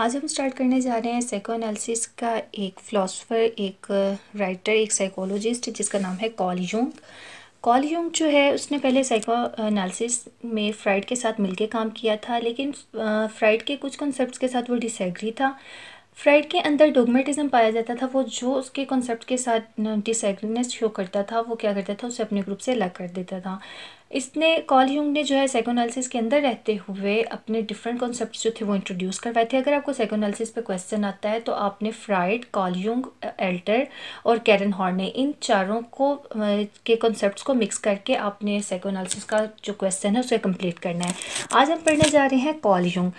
आज हम स्टार्ट करने जा रहे हैं साइको एनालिसिस का एक फ़िलासफ़र एक राइटर uh, एक साइकोलॉजिस्ट जिसका नाम है कॉल यूंग कॉल यूंग जो है उसने पहले साइको एनालिसिस में फ्राइड के साथ मिलके काम किया था लेकिन uh, फ्राइड के कुछ कॉन्सेप्ट्स के साथ वो डिसएग्री था फ्राइड के अंदर डोगमेटिज्म पाया जाता था वो जो उसके कॉन्सेप्ट के साथ डिसएग्रीनेस uh, शो करता था वो क्या करता था उसे अपने ग्रुप से अलग कर देता था इसने कॉल ह्यूंग ने जो है साइकोनालिसिस के अंदर रहते हुए अपने डिफरेंट कॉन्सेप्ट जो थे वो इंट्रोड्यूस करवाए थे अगर आपको साइकोनालिसिस पे क्वेश्चन आता है तो आपने फ्राइड कॉल ह्यूंग एल्टर और कैरन हॉर्ने इन चारों को के कॉन्सेप्ट को मिक्स करके आपने साइकोनालिसिस का जो क्वेश्चन है उसे कम्प्लीट करना है आज हम पढ़ने जा रहे हैं कॉल ह्यूंग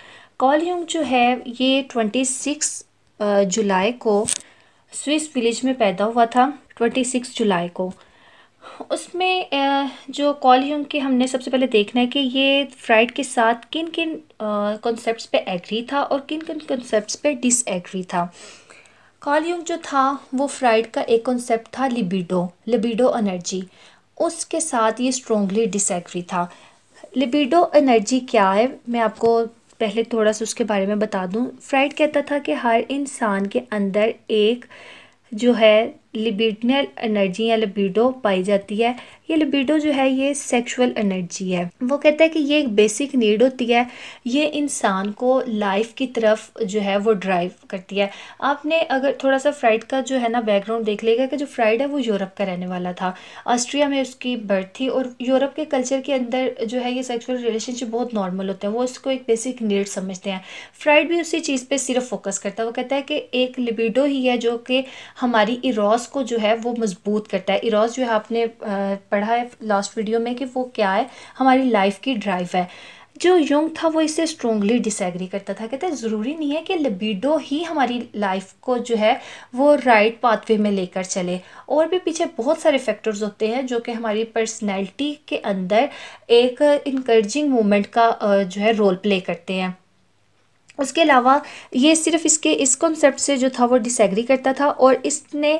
कॉल ह्यूंग जो है ये ट्वेंटी सिक्स जुलाई को स्विस विलेज में पैदा हुआ था ट्वेंटी सिक्स जुलाई को उसमें जो कॉलिंग के हमने सबसे पहले देखना है कि ये फ्राइड के साथ किन किन कॉन्सेप्ट्स पे एग्री था और किन किन कॉन्सेप्ट्स पे डिसएग्री था कॉलियम जो था वो फ्राइड का एक कॉन्सेप्ट था लिबिडो लिबिडो एनर्जी उसके साथ ये स्ट्रोंगली डिसएग्री था लिबिडो एनर्जी क्या है मैं आपको पहले थोड़ा सा उसके बारे में बता दूँ फ्राइड कहता था कि हर इंसान के अंदर एक जो है लिबिडनल एनर्जी या लिबिडो पाई जाती है ये लिबिडो जो है ये सेक्सुअल एनर्जी है वो कहता है कि ये एक बेसिक नीड होती है ये इंसान को लाइफ की तरफ जो है वो ड्राइव करती है आपने अगर थोड़ा सा फ्राइड का जो है ना बैकग्राउंड देख लेगा कि जो फ्राइड है वो यूरोप का रहने वाला था ऑस्ट्रिया में उसकी बर्थ थी और यूरोप के कल्चर के अंदर जो है ये सेक्सुअल रिलेशनशिप बहुत नॉर्मल होते हैं वो उसको एक बेसिक नीड समझते हैं फ्राइड भी उसी चीज़ पर सिर्फ फोकस करता है वो कहता है कि एक लिबिडो ही है जो कि हमारी इरोस इरोज को जो है वो मजबूत करता है इरोज जो है आपने पढ़ा है लास्ट वीडियो में कि वो क्या है हमारी लाइफ की ड्राइव है जो यंग था वो इससे स्ट्रॉन्गली डिसएग्री करता था कहते हैं ज़रूरी नहीं है कि लिबिडो ही हमारी लाइफ को जो है वो राइट पाथवे में लेकर चले और भी पीछे बहुत सारे फैक्टर्स होते हैं जो कि हमारी पर्सनैलिटी के अंदर एक इनक्रेजिंग मोमेंट का जो है रोल प्ले करते हैं उसके अलावा ये सिर्फ इसके इस कॉन्सेप्ट से जो था वो डिसएग्री करता था और इसने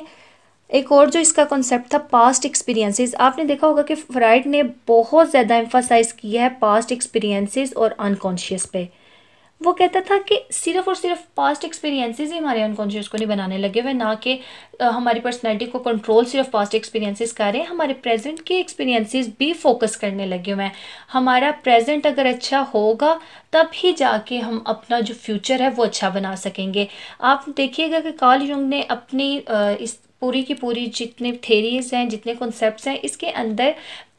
एक और जो इसका कॉन्सेप्ट था पास्ट एक्सपीरियंसेस आपने देखा होगा कि फ्राइड ने बहुत ज़्यादा एम्फोसाइज़ किया है पास्ट एक्सपीरियंसेस और अनकॉन्शियस पे वो कहता था कि सिर्फ और सिर्फ पास्ट एक्सपीरियंसेस ही हमारे अनकॉन्शियस को नहीं बनाने लगे हुए ना कि हमारी पर्सनैलिटी को कंट्रोल सिर्फ पास्ट एक्सपीरियंसेस करें हमारे प्रेजेंट के एक्सपीरियंसेस भी फोकस करने लगे हुए हैं हमारा प्रेजेंट अगर अच्छा होगा तब ही जाके हम अपना जो फ्यूचर है वो अच्छा बना सकेंगे आप देखिएगा कि कार्ल युंग ने अपनी इस पूरी की पूरी जितने थेरीज हैं जितने कॉन्सेप्ट हैं इसके अंदर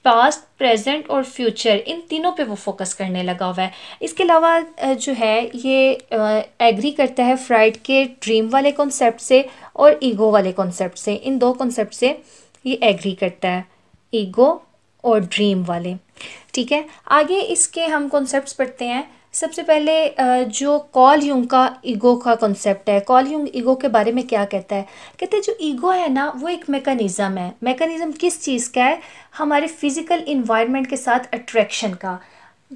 पास्ट प्रेजेंट और फ्यूचर इन तीनों पे वो फोकस करने लगा हुआ है इसके अलावा जो है ये एग्री करता है फ्राइड के ड्रीम वाले कॉन्सेप्ट से और ईगो वाले कॉन्सेप्ट से इन दो कॉन्सेप्ट से ये एग्री करता है ईगो और ड्रीम वाले ठीक है आगे इसके हम कॉन्सेप्ट पढ़ते हैं सबसे पहले जो कॉल यूंग का ईगो का कॉन्सेप्ट है कॉल यूंग ईगो के बारे में क्या कहता है कहते हैं जो ईगो है ना वो एक मेकनिज़म है मेकनिज़म किस चीज़ का है हमारे फिज़िकल इन्वायरमेंट के साथ अट्रैक्शन का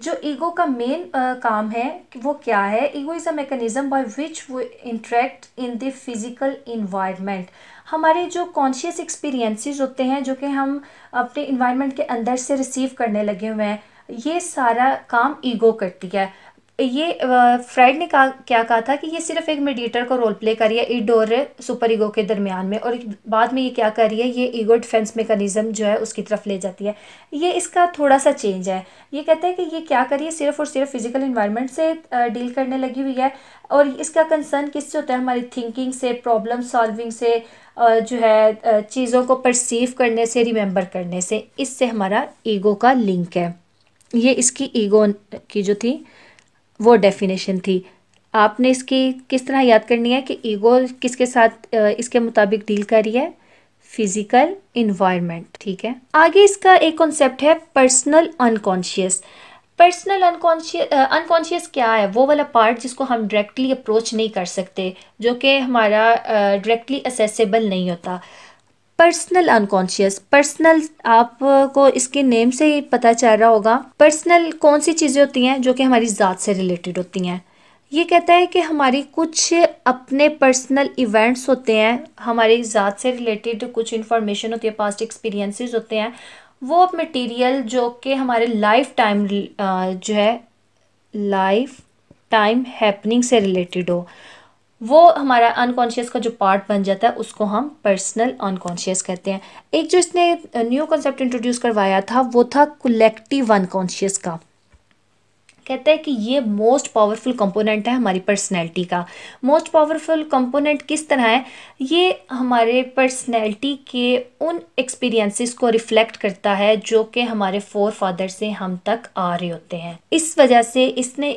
जो ईगो का मेन काम है वो क्या है ego is a mechanism by which वो interact in the physical environment हमारे जो कॉन्शियस एक्सपीरियंसेस होते हैं जो कि हम अपने इन्वायरमेंट के अंदर से रिसीव करने लगे हुए हैं ये सारा काम ईगो करती है ये फ्राइड ने कहा क्या कहा था कि ये सिर्फ एक मीडिएटर को रोल प्ले कर रही है और सुपर ईगो के दरमियान में और बाद में ये क्या कर रही है ये ईगो डिफेंस मेकनिज़म जो है उसकी तरफ ले जाती है ये इसका थोड़ा सा चेंज है ये कहता है कि ये क्या कर रही है सिर्फ और सिर्फ फिजिकल इन्वायरमेंट से डील करने लगी हुई है और इसका कंसर्न किस से होता है हमारी थिंकिंग से प्रॉब्लम सॉल्विंग से जो है चीज़ों को परसीव करने से रिमेंबर करने से इससे हमारा ईगो का लिंक है ये इसकी ईगो की जो थी वो डेफिनेशन थी आपने इसकी किस तरह याद करनी है कि ईगो किसके साथ इसके मुताबिक डील कर रही है फिजिकल इन्वायरमेंट ठीक है आगे इसका एक कॉन्सेप्ट है personal unconscious personal unconscious unconscious क्या है वो वाला पार्ट जिसको हम डायरेक्टली अप्रोच नहीं कर सकते जो कि हमारा डायरेक्टली uh, असेसेबल नहीं होता पर्सनल अनकॉन्शियस पर्सनल आपको इसके नेम से ही पता चल रहा होगा पर्सनल कौन सी चीज़ें होती हैं जो कि हमारी ज़ात से रिलेटेड होती हैं ये कहता है कि हमारी कुछ अपने पर्सनल इवेंट्स होते हैं हमारी ज़ात से रिलेटेड कुछ इन्फॉर्मेशन होती है पास्ट एक्सपीरियंसेस होते हैं वो मटेरियल जो कि हमारे लाइफ टाइम जो है लाइफ टाइम हैपनिंग से रिलेटेड हो वो हमारा अनकॉन्शियस का जो पार्ट बन जाता है उसको हम पर्सनल अनकॉन्शियस कहते हैं एक जो इसने न्यू कॉन्सेप्ट इंट्रोड्यूस करवाया था वो था कलेक्टिव अनकॉन्शियस का कहता है कि ये मोस्ट पावरफुल कंपोनेंट है हमारी पर्सनैलिटी का मोस्ट पावरफुल कंपोनेंट किस तरह है ये हमारे पर्सनैलिटी के उन एक्सपीरियंसेस को रिफ्लेक्ट करता है जो कि हमारे फोर फादर से हम तक आ रहे होते हैं इस वजह से इसने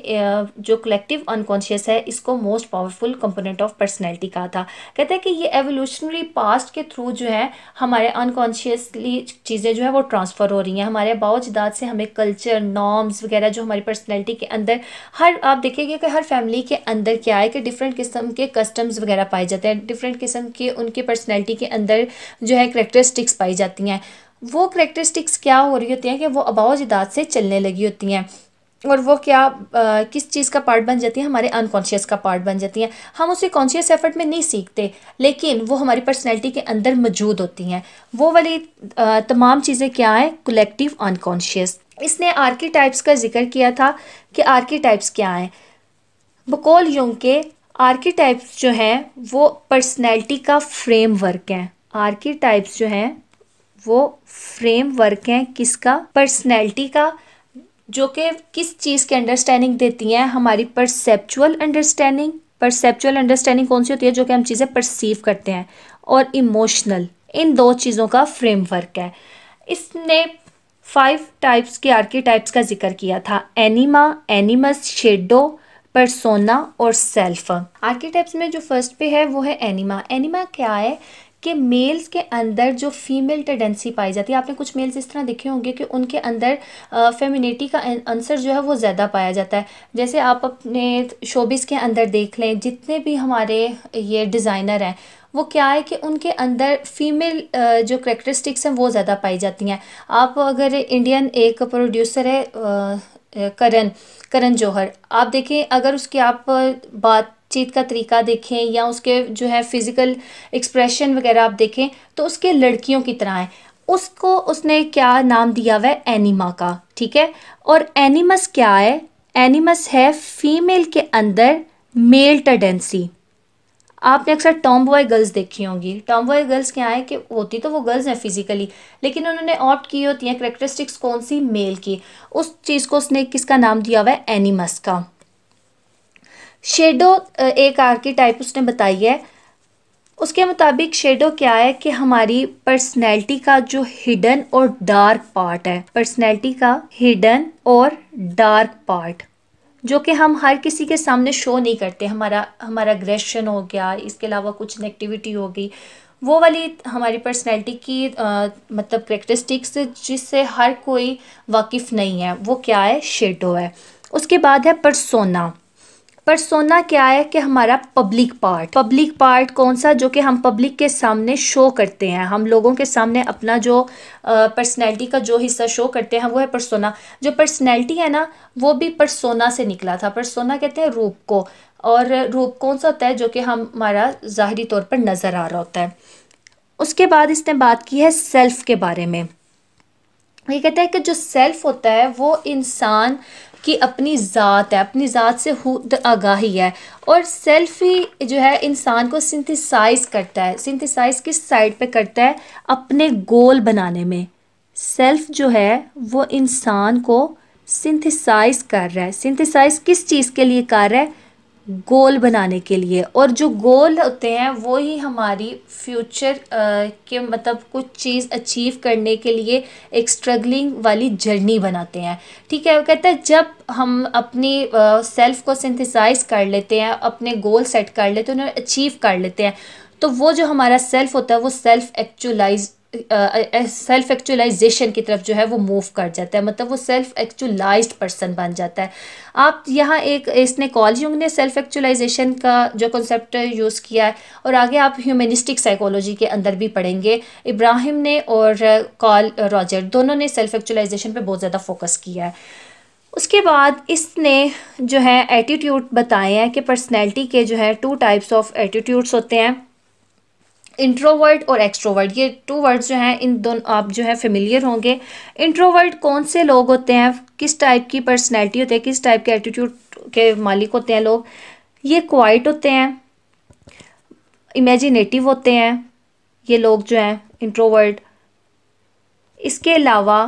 जो कलेक्टिव अनकॉन्शियस है इसको most powerful component of personality कहा था कहते हैं कि ये एवोल्यूशनरी पास्ट के थ्रू जो है हमारे अनकॉन्शियसली चीज़ें जो है वो ट्रांसफ़र हो रही हैं हमारे बाओ से हमें कल्चर नॉर्म्स वगैरह जो हमारी पर्सनैलिटी पर्सनैलिटी के अंदर हर आप देखेंगे कि हर फैमिली के अंदर क्या है कि डिफरेंट किस्म के कस्टम्स वगैरह पाए जाते हैं डिफरेंट किस्म के उनके पर्सनैलिटी के अंदर जो है करेक्टरिस्टिक्स पाई जाती हैं वो करेक्टरिस्टिक्स क्या हो रही होती हैं कि वो अबाव जिदाद से चलने लगी होती हैं और वो क्या आ, किस चीज़ का पार्ट बन जाती है हमारे अनकॉन्शियस का पार्ट बन जाती हैं हम उसे कॉन्शियस एफर्ट में नहीं सीखते लेकिन वो हमारी पर्सनैलिटी के अंदर मौजूद होती हैं वो वाली आ, तमाम चीज़ें क्या हैं कलेक्टिव अनकॉन्शियस इसने आर्किटाइप्स का जिक्र किया था कि आर्किटाइप्स क्या हैं बकोल योंग के आर्किटाइप्स जो हैं वो पर्सनैलिटी का फ्रेमवर्क हैं आर्किटाइप्स जो हैं वो फ्रेमवर्क हैं किसका पर्सनैलिटी का जो कि किस चीज़ की अंडरस्टैंडिंग देती हैं हमारी परसेप्चुअल अंडरस्टैंडिंग परसेप्चुअल अंडरस्टैंडिंग कौन सी होती है जो कि हम चीज़ें परसीव करते हैं और इमोशनल इन दो चीज़ों का फ्रेमवर्क है इसने फाइव टाइप्स के आर्किटाइप्स का जिक्र किया था एनिमा एनिमस शेडो परसोना और सेल्फ आर्किटाइप्स में जो फर्स्ट पे है वो है एनिमा एनिमा क्या है कि मेल्स के अंदर जो फीमेल टेंडेंसी पाई जाती है आपने कुछ मेल्स इस तरह देखे होंगे कि उनके अंदर फेमिनिटी का आंसर जो है वो ज़्यादा पाया जाता है जैसे आप अपने शोबिस के अंदर देख लें जितने भी हमारे ये डिज़ाइनर हैं वो क्या है कि उनके अंदर फीमेल uh, जो करेक्टरिस्टिक्स हैं वो ज़्यादा पाई जाती हैं आप अगर इंडियन एक प्रोड्यूसर है करण करण जौहर आप देखें अगर उसकी आप बात बातचीत का तरीका देखें या उसके जो है फिज़िकल एक्सप्रेशन वगैरह आप देखें तो उसके लड़कियों की तरह है उसको उसने क्या नाम दिया हुआ है एनिमा का ठीक है और एनिमस क्या है एनिमस है फीमेल के अंदर मेल टेंडेंसी आपने अक्सर टॉम बॉय गर्ल्स देखी होंगी टॉम बॉय गर्ल्स क्या है कि होती तो वो गर्ल्स हैं फिजिकली लेकिन उन्होंने ऑप्ट की होती हैं करेक्टरिस्टिक्स कौन सी मेल की उस चीज़ को उसने किसका नाम दिया हुआ है एनिमस का शेडो एक आर्किटाइप उसने बताई है उसके मुताबिक शेडो क्या है कि हमारी पर्सनैलिटी का जो हिडन और डार्क पार्ट है पर्सनैलिटी का हिडन और डार्क पार्ट जो कि हम हर किसी के सामने शो नहीं करते हमारा हमारा अग्रेशन हो गया इसके अलावा कुछ नेगेटिविटी हो गई वो वाली हमारी पर्सनैलिटी की आ, मतलब करेक्टरिस्टिक्स जिससे हर कोई वाकिफ़ नहीं है वो क्या है शेडो है उसके बाद है परसोना पर सोना क्या है कि हमारा पब्लिक पार्ट पब्लिक पार्ट कौन सा जो कि हम पब्लिक के सामने शो करते हैं हम लोगों के सामने अपना जो पर्सनैलिटी का जो हिस्सा शो करते हैं वो है परसोना जो पर्सनैलिटी है ना वो भी परसोना से निकला था परसोना कहते हैं रूप को और रूप कौन सा होता है जो कि हम हमारा ज़ाहरी तौर पर नज़र आ रहा होता है उसके बाद इसने बात की है सेल्फ़ के बारे में ये कहता है कि जो सेल्फ़ होता है वो इंसान कि अपनी ज़ात है अपनी ज़ात से खुद आगाही है और सेल्फ ही जो है इंसान को सिंथिसाइज करता है सिंथिसाइज किस साइड पे करता है अपने गोल बनाने में सेल्फ जो है वो इंसान को सिंथिसाइज कर रहा है सिंथिसाइज किस चीज़ के लिए कर रहा है गोल बनाने के लिए और जो गोल होते हैं वो ही हमारी फ्यूचर के मतलब कुछ चीज़ अचीव करने के लिए एक स्ट्रगलिंग वाली जर्नी बनाते हैं ठीक है वो कहते हैं जब हम अपनी सेल्फ को सिंथेसाइज कर लेते हैं अपने गोल सेट कर लेते हैं उन्हें अचीव कर लेते हैं तो वो जो हमारा सेल्फ होता है वो सेल्फ एक्चुअलाइज सेल्फ एक्चुअलाइजेशन की तरफ जो है वो मूव कर जाता है मतलब वो सेल्फ एक्चुअलाइज पर्सन बन जाता है आप यहाँ एक इसने कॉल यूंग ने सेल्फ एक्चुअलाइजेशन का जो कॉन्सेप्ट यूज़ किया है और आगे आप ह्यूमनिस्टिक साइकोलॉजी के अंदर भी पढ़ेंगे इब्राहिम ने और कॉल रॉजर दोनों ने सेल्फ एक्चुअलाइजेशन पर बहुत ज़्यादा फोकस किया है उसके बाद इसने जो है एटीट्यूड बताए हैं कि पर्सनैलिटी के जो है टू टाइप्स ऑफ एटीट्यूड्स होते हैं इंट्रोवर्ट और एक्सट्रोवर्ट ये टू वर्ड्स जो हैं इन दोनों आप जो है फेमिलियर होंगे इंट्रोवर्ट कौन से लोग होते हैं किस टाइप की पर्सनैलिटी होती है किस टाइप के एटीट्यूड के मालिक होते हैं लोग ये क्वाइट होते हैं इमेजिनेटिव होते हैं ये लोग जो हैं इंट्रोवर्ट इसके अलावा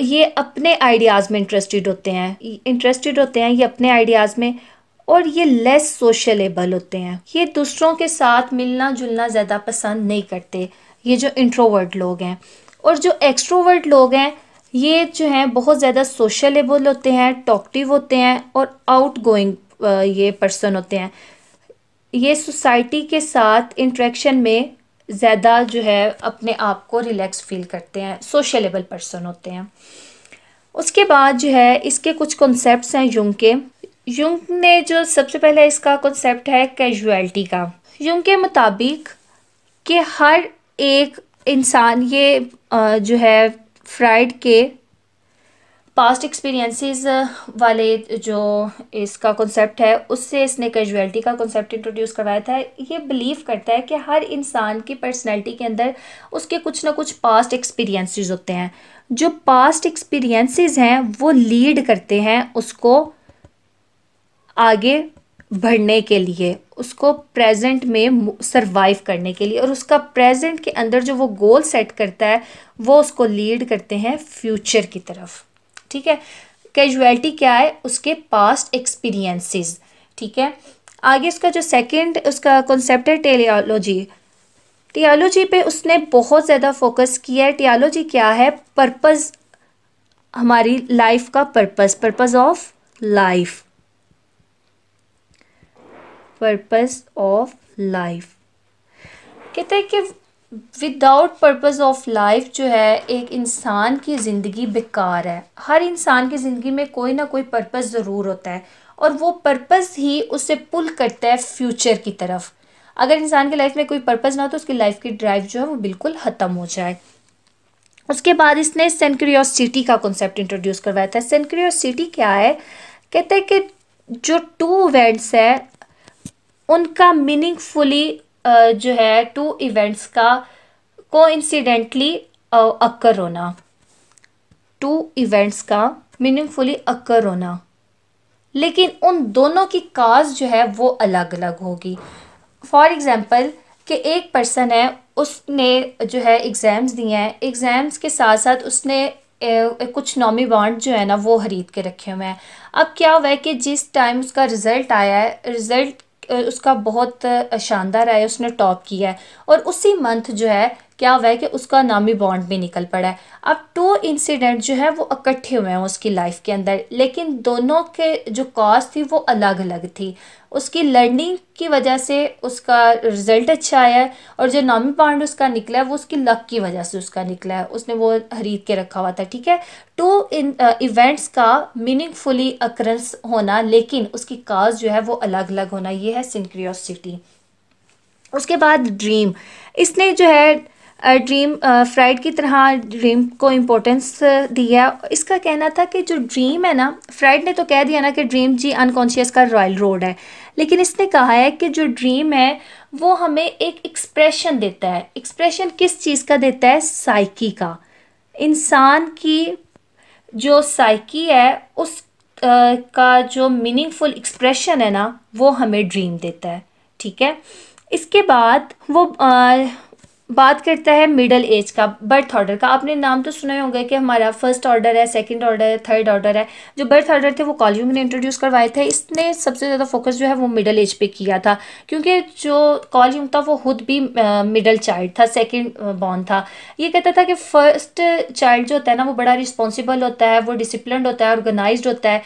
ये अपने आइडियाज़ में इंटरेस्टेड होते हैं इंटरेस्टेड होते हैं ये अपने आइडियाज़ में और ये लेस सोशलेबल होते हैं ये दूसरों के साथ मिलना जुलना ज़्यादा पसंद नहीं करते ये जो इंट्रोवर्ट लोग हैं और जो एक्सट्रोवर्ट लोग हैं ये जो हैं बहुत ज़्यादा सोशलेबल होते हैं टॉक्टिव होते हैं और आउट गोइंग ये पर्सन होते हैं ये सोसाइटी के साथ इंट्रैक्शन में ज़्यादा जो है अपने आप को रिलैक्स फील करते हैं सोशलेबल पर्सन होते हैं उसके बाद जो है इसके कुछ कॉन्सेप्ट्स हैं यूंग के युंग ने जो सबसे पहले इसका कॉन्सेप्ट है कैजुअलिटी का युंग के मुताबिक कि हर एक इंसान ये जो है फ्राइड के पास्ट एक्सपीरियंसेस वाले जो इसका कॉन्सेप्ट है उससे इसने कैजुअलिटी का कॉन्सेप्ट इंट्रोड्यूस करवाया था ये बिलीव करता है कि हर इंसान की पर्सनैलिटी के अंदर उसके कुछ ना कुछ पास्ट एक्सपीरियंसेस होते हैं जो पास्ट एक्सपीरियंसेस हैं वो लीड करते हैं उसको आगे बढ़ने के लिए उसको प्रेजेंट में सरवाइव करने के लिए और उसका प्रेजेंट के अंदर जो वो गोल सेट करता है वो उसको लीड करते हैं फ्यूचर की तरफ ठीक है कैजुअलिटी क्या है उसके पास्ट एक्सपीरियंसेस ठीक है आगे उसका जो सेकंड उसका कॉन्सेप्ट है टेलियोलॉजी टियालोजी पे उसने बहुत ज़्यादा फोकस किया है टियालोजी क्या है पर्पज़ हमारी लाइफ का purpose purpose of life purpose of life कहते हैं कि विदाउट पर्पस ऑफ लाइफ जो है एक इंसान की ज़िंदगी बेकार है हर इंसान की ज़िंदगी में कोई ना कोई पर्पस ज़रूर होता है और वो पर्पस ही उसे पुल करता है फ्यूचर की तरफ अगर इंसान की लाइफ में कोई पर्पस ना हो तो उसकी लाइफ की ड्राइव जो है वो बिल्कुल ख़त्म हो जाए उसके बाद इसने सेंक्रियोसिटी का कॉन्सेप्ट इंट्रोड्यूस करवाया था सेंक्रियोसिटी क्या है कहते हैं कि जो टू इवेंट्स है उनका मीनिंगफुली जो है टू इवेंट्स का को इंसिडेंटली अक्कर होना टू इवेंट्स का मीनिंगफुली अक्कर होना लेकिन उन दोनों की काज जो है वो अलग अलग होगी फॉर एग्ज़ाम्पल कि एक पर्सन है उसने जो है एग्ज़ाम्स दिए हैं एग्ज़ाम्स के साथ साथ उसने कुछ नॉमी बॉन्ड जो है ना वो खरीद के रखे हुए हैं अब क्या हुआ है कि जिस टाइम उसका रिज़ल्ट आया है रिज़ल्ट उसका बहुत शानदार आया उसने टॉप किया है और उसी मंथ जो है क्या हुआ है कि उसका नामी बॉन्ड भी निकल पड़ा है अब टू इंसिडेंट जो है वो इकट्ठे हुए हैं उसकी लाइफ के अंदर लेकिन दोनों के जो कॉज थी वो अलग अलग थी उसकी लर्निंग की वजह से उसका रिजल्ट अच्छा आया है और जो नामी पांड उसका निकला है वो उसकी लक की वजह से उसका निकला है उसने वो खरीद के रखा हुआ था ठीक है टू इन इवेंट्स का मीनिंगफुली अक्रेंस होना लेकिन उसकी काज जो है वो अलग अलग होना ये है सिंक्रियोसिटी उसके बाद ड्रीम इसने जो है ड्रीम फ्राइड की तरह ड्रीम को इम्पोर्टेंस दिया इसका कहना था कि जो ड्रीम है ना फ्राइड ने तो कह दिया ना कि ड्रीम जी अनकॉन्शियस का रॉयल रोड है लेकिन इसने कहा है कि जो ड्रीम है वो हमें एक एक्सप्रेशन देता है एक्सप्रेशन किस चीज़ का देता है साइकी का इंसान की जो साइकी है उस आ, का जो मीनिंगफुल एक्सप्रेशन है ना वो हमें ड्रीम देता है ठीक है इसके बाद वो आ, बात करता है मिडल एज का बर्थ ऑर्डर का आपने नाम तो सुना ही होगा कि हमारा फर्स्ट ऑर्डर है सेकंड ऑर्डर है थर्ड ऑर्डर है जो बर्थ ऑर्डर थे वो कॉलिंग ने इंट्रोड्यूस करवाए थे इसने सबसे ज़्यादा फोकस जो है वो मिडल एज पे किया था क्योंकि जो कॉलिंग था वो खुद भी मिडल चाइल्ड था सेकेंड बॉर्न था ये कहता था कि फर्स्ट चाइल्ड जो होता है ना वो बड़ा रिस्पॉन्सिबल होता है वो डिसिप्लिन होता है ऑर्गेनाइज होता है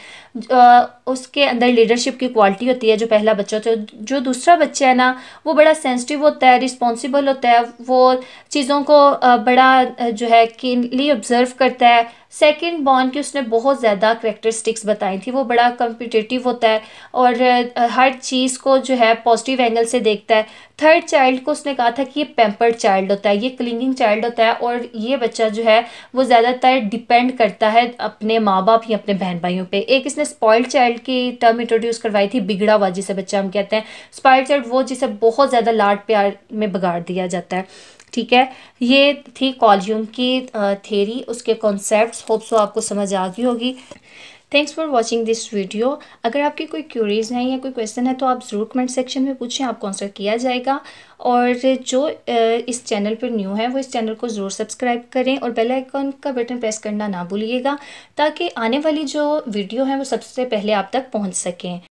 uh, उसके अंदर लीडरशिप की क्वालिटी होती है जो पहला बच्चा होता है जो दूसरा बच्चा है ना वो बड़ा सेंसिटिव होता है रिस्पॉन्सिबल होता है वो वो चीज़ों को बड़ा जो है कीनली ऑब्ज़र्व करता है सेकेंड बॉर्न की उसने बहुत ज़्यादा करेक्टरिस्टिक्स बताई थी वो बड़ा कम्पिटिटिव होता है और हर चीज़ को जो है पॉजिटिव एंगल से देखता है थर्ड चाइल्ड को उसने कहा था कि ये पेम्पर्ड चाइल्ड होता है ये क्लिंगिंग चाइल्ड होता है और ये बच्चा जो है वो ज़्यादातर डिपेंड करता है अपने माँ बाप या अपने बहन भाइयों पे एक इसने स्पॉइल्ड चाइल्ड की टर्म इंट्रोड्यूस करवाई थी बिगड़ा हुआ जिसे बच्चा हम कहते हैं स्पॉइल्ड चाइल्ड वो जिसे बहुत ज़्यादा लाड प्यार में बिगाड़ दिया जाता है ठीक है ये थी कॉल्यूम की थेरी उसके कॉन्सेप्ट होप्सो आपको समझ आ गई होगी thanks for watching this video अगर आपकी कोई क्यूरीज हैं या कोई क्वेश्चन है तो आप ज़रूर कमेंट सेक्शन में पूछें आपको आंसर किया जाएगा और जो इस चैनल पर न्यू है वो इस चैनल को ज़रूर सब्सक्राइब करें और बेल आइकॉन का बटन प्रेस करना ना भूलिएगा ताकि आने वाली जो वीडियो है वो सबसे पहले आप तक पहुँच सकें